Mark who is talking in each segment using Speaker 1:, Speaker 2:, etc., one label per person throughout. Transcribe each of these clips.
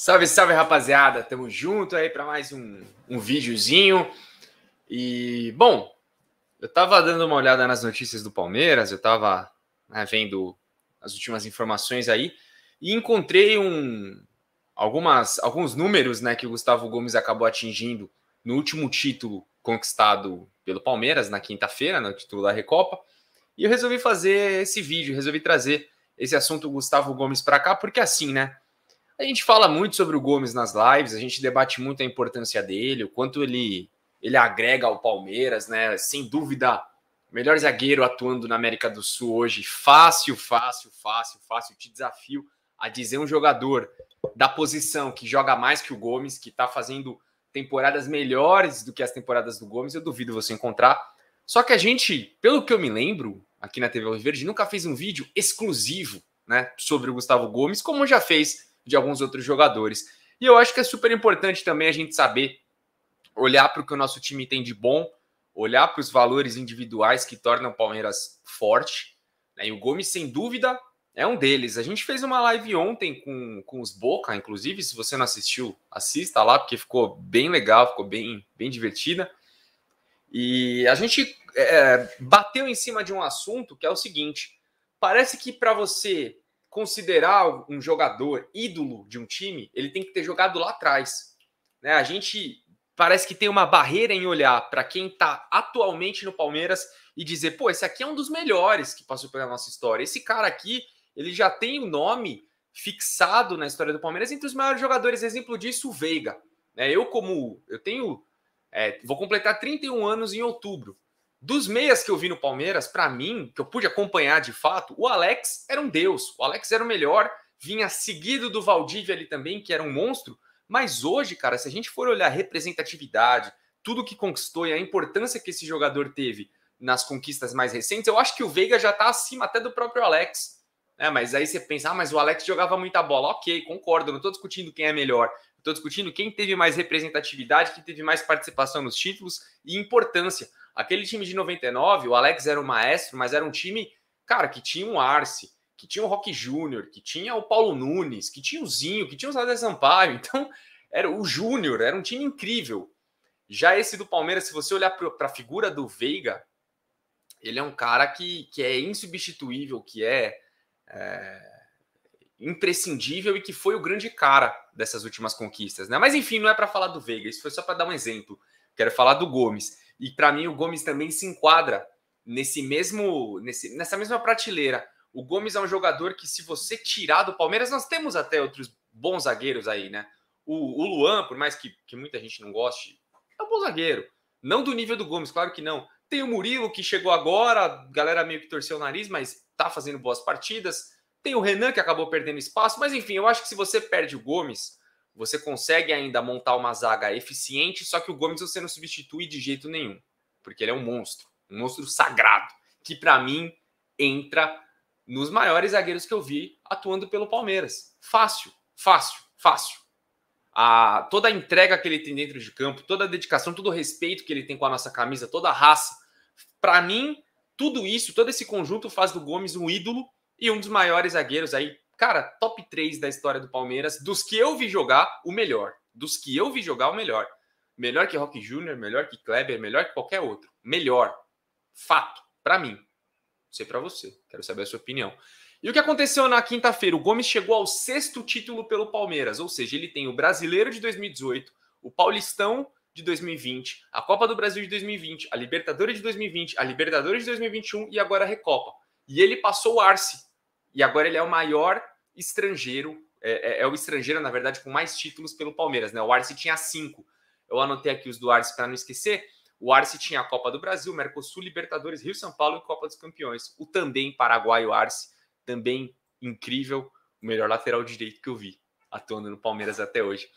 Speaker 1: Salve, salve, rapaziada! Tamo junto aí para mais um, um videozinho. E, bom, eu tava dando uma olhada nas notícias do Palmeiras, eu tava né, vendo as últimas informações aí e encontrei um, algumas, alguns números né, que o Gustavo Gomes acabou atingindo no último título conquistado pelo Palmeiras na quinta-feira, no título da Recopa. E eu resolvi fazer esse vídeo, resolvi trazer esse assunto Gustavo Gomes para cá, porque assim, né? A gente fala muito sobre o Gomes nas lives, a gente debate muito a importância dele, o quanto ele, ele agrega ao Palmeiras, né? Sem dúvida, melhor zagueiro atuando na América do Sul hoje. Fácil, fácil, fácil, fácil. Te desafio a dizer um jogador da posição que joga mais que o Gomes, que está fazendo temporadas melhores do que as temporadas do Gomes, eu duvido você encontrar. Só que a gente, pelo que eu me lembro, aqui na TV Verde, nunca fez um vídeo exclusivo né, sobre o Gustavo Gomes, como já fez de alguns outros jogadores. E eu acho que é super importante também a gente saber olhar para o que o nosso time tem de bom, olhar para os valores individuais que tornam o Palmeiras forte. Né? E o Gomes, sem dúvida, é um deles. A gente fez uma live ontem com, com os Boca, inclusive, se você não assistiu, assista lá, porque ficou bem legal, ficou bem, bem divertida. E a gente é, bateu em cima de um assunto que é o seguinte: parece que para você considerar um jogador ídolo de um time, ele tem que ter jogado lá atrás. Né? A gente parece que tem uma barreira em olhar para quem está atualmente no Palmeiras e dizer, pô, esse aqui é um dos melhores que passou pela nossa história. Esse cara aqui, ele já tem o um nome fixado na história do Palmeiras entre os maiores jogadores. Exemplo disso, o Veiga. Né? Eu, como eu tenho, é, vou completar 31 anos em outubro. Dos meias que eu vi no Palmeiras, para mim, que eu pude acompanhar de fato, o Alex era um deus. O Alex era o melhor, vinha seguido do Valdívia ali também, que era um monstro. Mas hoje, cara, se a gente for olhar representatividade, tudo que conquistou e a importância que esse jogador teve nas conquistas mais recentes, eu acho que o Veiga já tá acima até do próprio Alex. É, mas aí você pensa, ah, mas o Alex jogava muita bola. Ok, concordo, não estou discutindo quem é melhor. Estou discutindo quem teve mais representatividade, quem teve mais participação nos títulos e importância. Aquele time de 99, o Alex era o maestro, mas era um time, cara, que tinha um Arce, que tinha o Rock Júnior, que tinha o Paulo Nunes, que tinha o Zinho, que tinha o Zé Sampaio. Então, era o Júnior, era um time incrível. Já esse do Palmeiras, se você olhar para a figura do Veiga, ele é um cara que, que é insubstituível, que é, é, imprescindível e que foi o grande cara dessas últimas conquistas, né? Mas enfim, não é para falar do Veiga, isso foi só para dar um exemplo. Quero falar do Gomes. E para mim o Gomes também se enquadra nesse mesmo nesse, nessa mesma prateleira. O Gomes é um jogador que se você tirar do Palmeiras, nós temos até outros bons zagueiros aí, né? O, o Luan, por mais que, que muita gente não goste, é um bom zagueiro. Não do nível do Gomes, claro que não. Tem o Murilo, que chegou agora, a galera meio que torceu o nariz, mas tá fazendo boas partidas. Tem o Renan, que acabou perdendo espaço. Mas enfim, eu acho que se você perde o Gomes, você consegue ainda montar uma zaga eficiente, só que o Gomes você não substitui de jeito nenhum, porque ele é um monstro, um monstro sagrado, que para mim entra nos maiores zagueiros que eu vi atuando pelo Palmeiras. Fácil, fácil, fácil. A, toda a entrega que ele tem dentro de campo, toda a dedicação, todo o respeito que ele tem com a nossa camisa, toda a raça. Para mim, tudo isso, todo esse conjunto faz do Gomes um ídolo e um dos maiores zagueiros aí cara, top 3 da história do Palmeiras, dos que eu vi jogar, o melhor. Dos que eu vi jogar, o melhor. Melhor que Rock Júnior, melhor que Kleber, melhor que qualquer outro. Melhor. Fato, para mim. Não sei para você, quero saber a sua opinião. E o que aconteceu na quinta-feira? O Gomes chegou ao sexto título pelo Palmeiras, ou seja, ele tem o Brasileiro de 2018, o Paulistão de 2020, a Copa do Brasil de 2020, a Libertadores de 2020, a Libertadores de 2021 e agora a Recopa. E ele passou o Arce, e agora ele é o maior estrangeiro, é, é, é, o estrangeiro, na verdade, com mais títulos pelo Palmeiras, né? O Arce tinha cinco. Eu anotei aqui os do Arce para não esquecer. O Arce tinha a Copa do Brasil, Mercosul, Libertadores, Rio São Paulo e Copa dos Campeões. O também paraguaio Arce, também incrível, o melhor lateral direito que eu vi atuando no Palmeiras até hoje.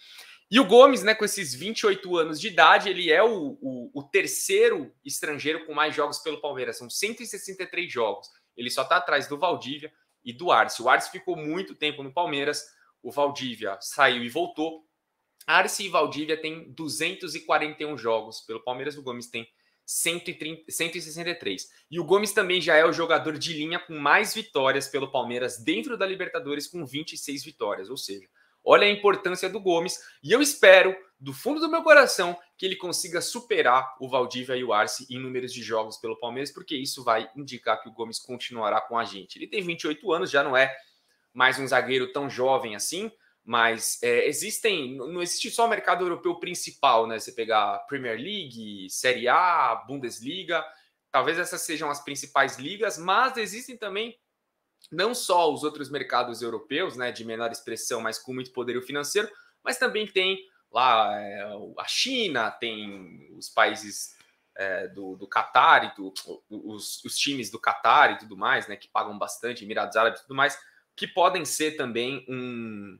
Speaker 1: E o Gomes, né, com esses 28 anos de idade, ele é o, o, o terceiro estrangeiro com mais jogos pelo Palmeiras. São 163 jogos. Ele só está atrás do Valdívia e do Arce. O Arce ficou muito tempo no Palmeiras, o Valdívia saiu e voltou. Arce e Valdívia têm 241 jogos pelo Palmeiras, o Gomes tem 130, 163. E o Gomes também já é o jogador de linha com mais vitórias pelo Palmeiras dentro da Libertadores, com 26 vitórias. Ou seja, olha a importância do Gomes. E eu espero do fundo do meu coração que ele consiga superar o Valdívia e o Arce em números de jogos pelo Palmeiras, porque isso vai indicar que o Gomes continuará com a gente. Ele tem 28 anos, já não é mais um zagueiro tão jovem assim, mas é, existem, não existe só o mercado europeu principal, né? Você pegar Premier League, Série A, Bundesliga, talvez essas sejam as principais ligas, mas existem também não só os outros mercados europeus, né, de menor expressão, mas com muito poderio financeiro, mas também tem Lá é, a China, tem os países é, do, do Qatar e do, os, os times do Qatar e tudo mais, né? Que pagam bastante, Emirados Árabes e tudo mais, que podem ser também um,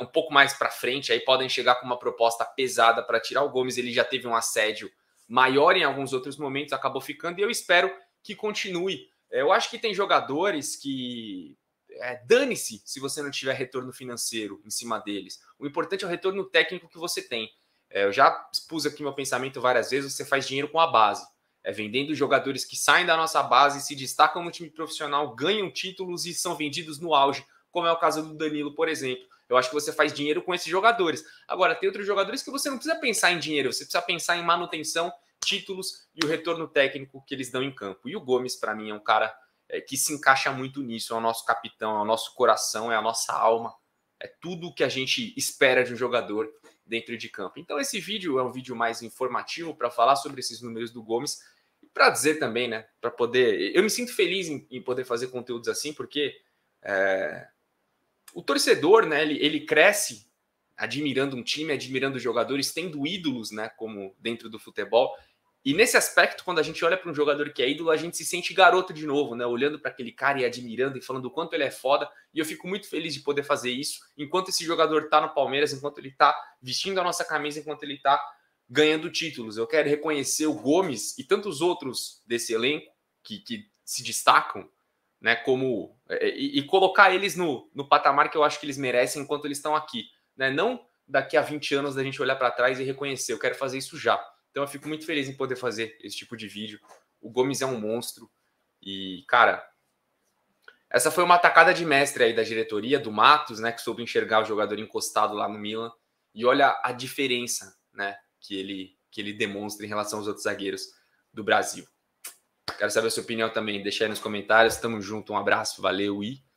Speaker 1: um pouco mais para frente, aí podem chegar com uma proposta pesada para tirar o Gomes. Ele já teve um assédio maior em alguns outros momentos, acabou ficando, e eu espero que continue. Eu acho que tem jogadores que. É, Dane-se se você não tiver retorno financeiro em cima deles. O importante é o retorno técnico que você tem. É, eu já expus aqui meu pensamento várias vezes: você faz dinheiro com a base. É vendendo jogadores que saem da nossa base, se destacam no time profissional, ganham títulos e são vendidos no auge, como é o caso do Danilo, por exemplo. Eu acho que você faz dinheiro com esses jogadores. Agora, tem outros jogadores que você não precisa pensar em dinheiro, você precisa pensar em manutenção, títulos e o retorno técnico que eles dão em campo. E o Gomes, para mim, é um cara é, que se encaixa muito nisso. É o nosso capitão, é o nosso coração, é a nossa alma é tudo o que a gente espera de um jogador dentro de campo. Então esse vídeo é um vídeo mais informativo para falar sobre esses números do Gomes e para dizer também, né, para poder, eu me sinto feliz em, em poder fazer conteúdos assim porque é, o torcedor, né, ele, ele cresce admirando um time, admirando jogadores, tendo ídolos, né, como dentro do futebol. E nesse aspecto, quando a gente olha para um jogador que é ídolo, a gente se sente garoto de novo, né? Olhando para aquele cara e admirando e falando o quanto ele é foda. E eu fico muito feliz de poder fazer isso enquanto esse jogador tá no Palmeiras, enquanto ele tá vestindo a nossa camisa, enquanto ele tá ganhando títulos. Eu quero reconhecer o Gomes e tantos outros desse elenco que, que se destacam, né? Como é, é, e, e colocar eles no, no patamar que eu acho que eles merecem enquanto eles estão aqui, né? Não daqui a 20 anos da gente olhar para trás e reconhecer. Eu quero fazer isso já. Então eu fico muito feliz em poder fazer esse tipo de vídeo. O Gomes é um monstro. E, cara, essa foi uma atacada de mestre aí da diretoria, do Matos, né? Que soube enxergar o jogador encostado lá no Milan. E olha a diferença, né? Que ele, que ele demonstra em relação aos outros zagueiros do Brasil. Quero saber a sua opinião também. Deixa aí nos comentários. Tamo junto, um abraço, valeu e